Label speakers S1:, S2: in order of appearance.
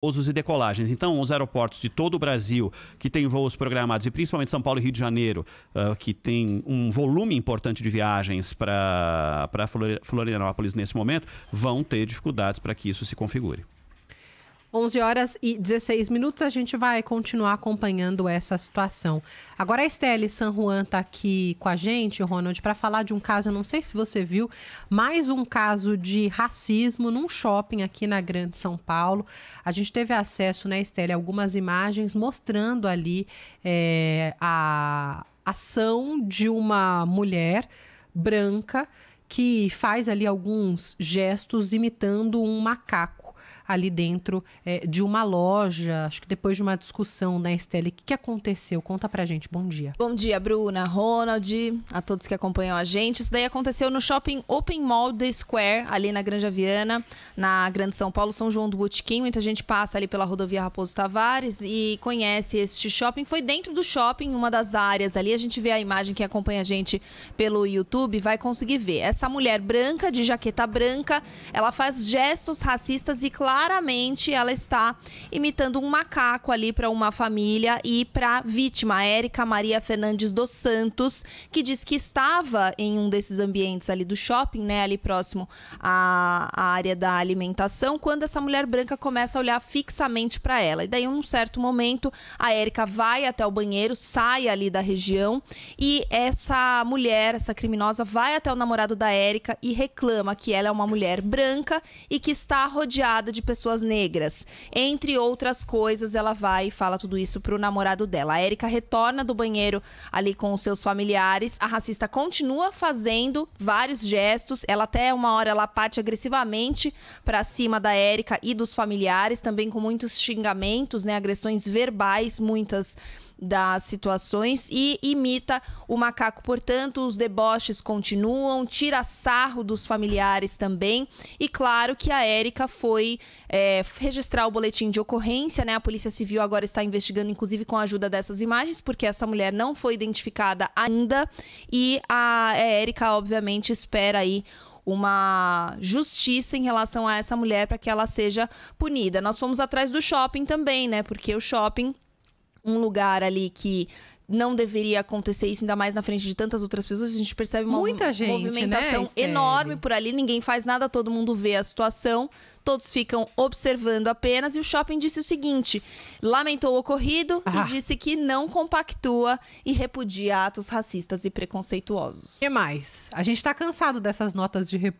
S1: pousos e decolagens. Então, os aeroportos de todo o Brasil que têm voos programados, e principalmente São Paulo e Rio de Janeiro, uh, que tem um volume importante de viagens para Florianópolis nesse momento, vão ter dificuldades para que isso se configure. 11 horas e 16 minutos, a gente vai continuar acompanhando essa situação. Agora a Estelle San Juan está aqui com a gente, Ronald, para falar de um caso, Eu não sei se você viu, mais um caso de racismo num shopping aqui na Grande São Paulo. A gente teve acesso, né, Estelle, a algumas imagens mostrando ali é, a ação de uma mulher branca que faz ali alguns gestos imitando um macaco ali dentro é, de uma loja, acho que depois de uma discussão na né, Estelle. O que, aconteceu? Conta pra gente. Bom dia.
S2: Bom dia, Bruna, Ronald, a todos que acompanham a gente. Isso daí aconteceu no shopping Open Mall The Square, ali na Granja Viana, na Grande São Paulo, São João do Botequim. Muita gente passa ali pela rodovia Raposo Tavares e conhece este shopping. Foi dentro do shopping, uma das áreas ali. A gente vê a imagem, que acompanha a gente pelo YouTube vai conseguir ver. Essa mulher branca, de jaqueta branca, ela faz gestos racistas e, claro, claramente ela está imitando um macaco ali para uma família e para vítima, a Érica Maria Fernandes dos Santos, que diz que estava em um desses ambientes ali do shopping, né, ali próximo à, área da alimentação, quando essa mulher branca começa a olhar fixamente para ela. E daí, em um certo momento, a Érica vai até o banheiro, sai ali da região e essa mulher, essa criminosa, vai até o namorado da Érica e reclama que ela é uma mulher branca e que está rodeada de pessoas negras. Entre outras coisas, ela vai e fala tudo isso pro namorado dela. A Erika retorna do banheiro ali com os seus familiares. A racista continua fazendo vários gestos. Ela até uma hora ela parte agressivamente para cima da Érica e dos familiares, também com muitos xingamentos, né, agressões verbais, muitas das situações e imita o macaco. Portanto, os deboches continuam, tira sarro dos familiares também. E claro que a Érica foi é, registrar o boletim de ocorrência, né? A Polícia Civil agora está investigando, inclusive com a ajuda dessas imagens, porque essa mulher não foi identificada ainda. E a é, Érica, obviamente, espera aí uma justiça em relação a essa mulher para que ela seja punida. Nós fomos atrás do shopping também, né? Porque o shopping um lugar ali que não deveria acontecer isso, ainda mais na frente de tantas outras pessoas. A gente percebe uma Muita gente, né, movimentação né, enorme por ali, ninguém faz nada, todo mundo vê a situação, todos ficam observando apenas. E o shopping disse o seguinte: lamentou o ocorrido ah. e disse que não compactua e repudia atos racistas e preconceituosos. O que mais? A gente está cansado dessas notas de repúdio.